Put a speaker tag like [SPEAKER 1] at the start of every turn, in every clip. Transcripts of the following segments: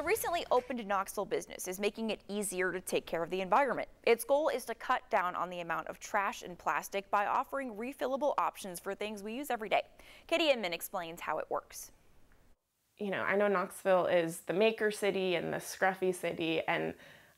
[SPEAKER 1] a recently opened Knoxville business is making it easier to take care of the environment. Its goal is to cut down on the amount of trash and plastic by offering refillable options for things we use every day. Katie Inman explains how it works.
[SPEAKER 2] You know, I know Knoxville is the maker city and the scruffy city, and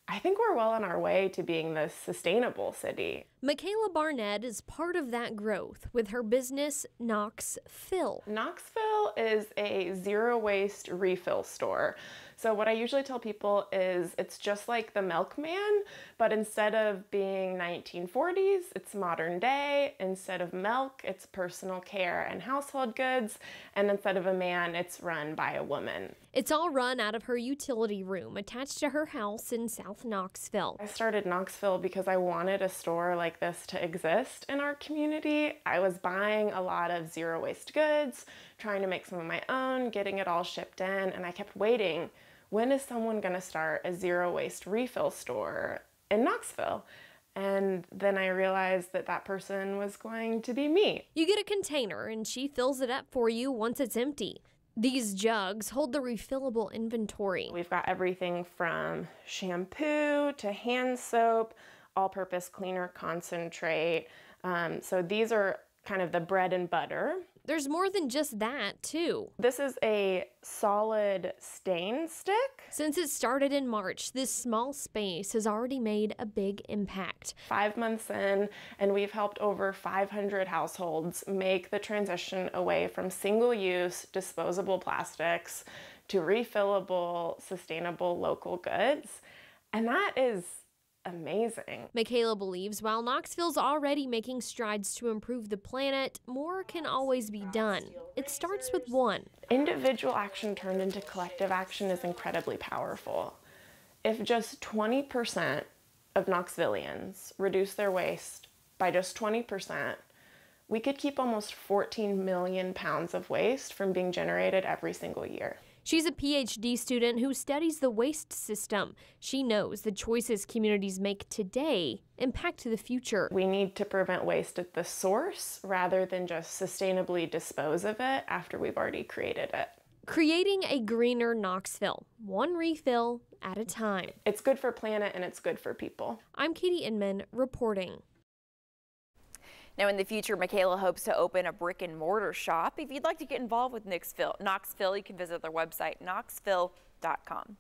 [SPEAKER 2] I think we're well on our way to being the sustainable city.
[SPEAKER 3] Michaela Barnett is part of that growth with her business, Knoxville. Knoxville
[SPEAKER 2] is a zero waste refill store. So, what I usually tell people is it's just like the milkman, but instead of being 1940s, it's modern day. Instead of milk, it's personal care and
[SPEAKER 3] household goods. And instead of a man, it's run by a woman. It's all run out of her utility room attached to her house in South Knoxville. I started Knoxville because I
[SPEAKER 2] wanted a store like this to exist in our community. I was buying a lot of zero waste goods, trying to make some of my own, getting it all shipped in, and I kept waiting when is someone going to start a zero waste refill store in Knoxville?
[SPEAKER 3] And then I realized that that person was going to be me. You get a container and she fills it up for you once it's empty. These jugs hold the refillable inventory. We've got everything from shampoo to hand soap, all purpose
[SPEAKER 2] cleaner concentrate. Um, so these are kind of the bread and butter
[SPEAKER 3] there's more than just that, too. This is a solid stain stick. Since it started in March, this small space has already made a big impact. Five months in, and we've helped over 500 households make the transition
[SPEAKER 2] away from single use disposable plastics to refillable,
[SPEAKER 3] sustainable local goods. And that is amazing. Michaela believes while Knoxville's already making strides to improve the planet, more can always be done. It starts with one. Individual action turned into collective action is incredibly
[SPEAKER 2] powerful. If just 20% of Knoxvillians reduce their waste by just 20%, we could keep almost 14 million pounds of waste from being generated every
[SPEAKER 3] single year. She's a PhD student who studies the waste system. She knows the choices communities make today impact the future. We need to prevent waste at the source rather than just sustainably dispose of it after we've already created it. Creating a greener Knoxville, one refill at a time. It's good for planet and it's good for people. I'm Katie Inman reporting. Now in the future, Michaela hopes to open a brick and mortar
[SPEAKER 1] shop. If you'd like to get involved with Knoxville, Knoxville you can visit their website, knoxville.com.